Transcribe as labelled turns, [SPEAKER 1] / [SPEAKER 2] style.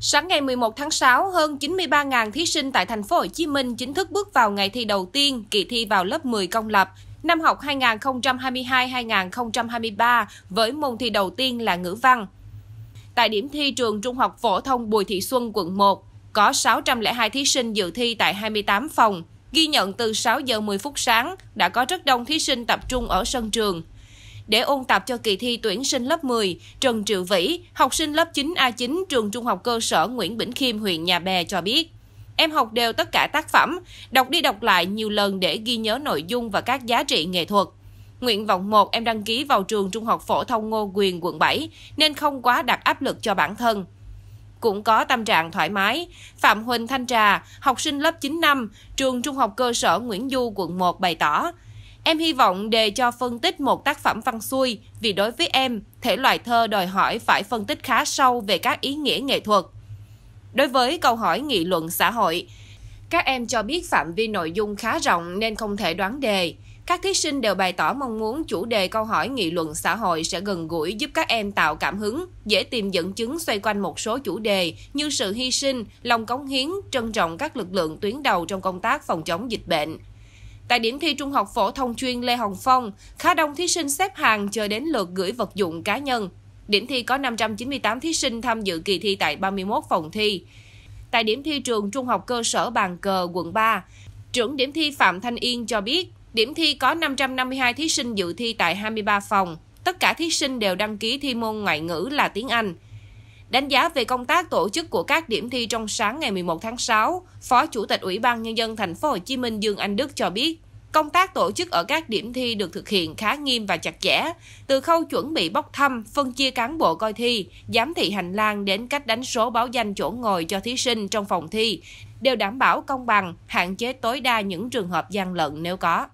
[SPEAKER 1] Sáng ngày 11 tháng 6, hơn 93.000 thí sinh tại thành phố Hồ Chí Minh chính thức bước vào ngày thi đầu tiên kỳ thi vào lớp 10 công lập năm học 2022-2023 với môn thi đầu tiên là ngữ văn. Tại điểm thi trường Trung học phổ thông Bùi Thị Xuân quận 1, có 602 thí sinh dự thi tại 28 phòng. Ghi nhận từ 6 giờ 10 phút sáng đã có rất đông thí sinh tập trung ở sân trường để ôn tập cho kỳ thi tuyển sinh lớp 10, Trần Triệu Vĩ, học sinh lớp 9A9 trường Trung học cơ sở Nguyễn Bỉnh Khiêm huyện Nhà Bè cho biết. Em học đều tất cả tác phẩm, đọc đi đọc lại nhiều lần để ghi nhớ nội dung và các giá trị nghệ thuật. Nguyện vọng 1 em đăng ký vào trường Trung học phổ thông Ngô Quyền quận 7 nên không quá đặt áp lực cho bản thân. Cũng có tâm trạng thoải mái, Phạm Huỳnh Thanh Trà, học sinh lớp 9 năm, trường Trung học cơ sở Nguyễn Du quận 1 bày tỏ, Em hy vọng đề cho phân tích một tác phẩm văn xuôi, vì đối với em, thể loại thơ đòi hỏi phải phân tích khá sâu về các ý nghĩa nghệ thuật. Đối với câu hỏi nghị luận xã hội, các em cho biết phạm vi nội dung khá rộng nên không thể đoán đề. Các thí sinh đều bày tỏ mong muốn chủ đề câu hỏi nghị luận xã hội sẽ gần gũi giúp các em tạo cảm hứng, dễ tìm dẫn chứng xoay quanh một số chủ đề như sự hy sinh, lòng cống hiến, trân trọng các lực lượng tuyến đầu trong công tác phòng chống dịch bệnh. Tại điểm thi Trung học phổ thông chuyên Lê Hồng Phong, khá đông thí sinh xếp hàng chờ đến lượt gửi vật dụng cá nhân. Điểm thi có 598 thí sinh tham dự kỳ thi tại 31 phòng thi. Tại điểm thi trường Trung học cơ sở Bàn Cờ, quận 3, trưởng điểm thi Phạm Thanh Yên cho biết, điểm thi có 552 thí sinh dự thi tại 23 phòng. Tất cả thí sinh đều đăng ký thi môn ngoại ngữ là tiếng Anh. Đánh giá về công tác tổ chức của các điểm thi trong sáng ngày 11 tháng 6, Phó Chủ tịch Ủy ban nhân dân thành phố Hồ Chí Minh Dương Anh Đức cho biết, công tác tổ chức ở các điểm thi được thực hiện khá nghiêm và chặt chẽ, từ khâu chuẩn bị bốc thăm, phân chia cán bộ coi thi, giám thị hành lang đến cách đánh số báo danh chỗ ngồi cho thí sinh trong phòng thi, đều đảm bảo công bằng, hạn chế tối đa những trường hợp gian lận nếu có.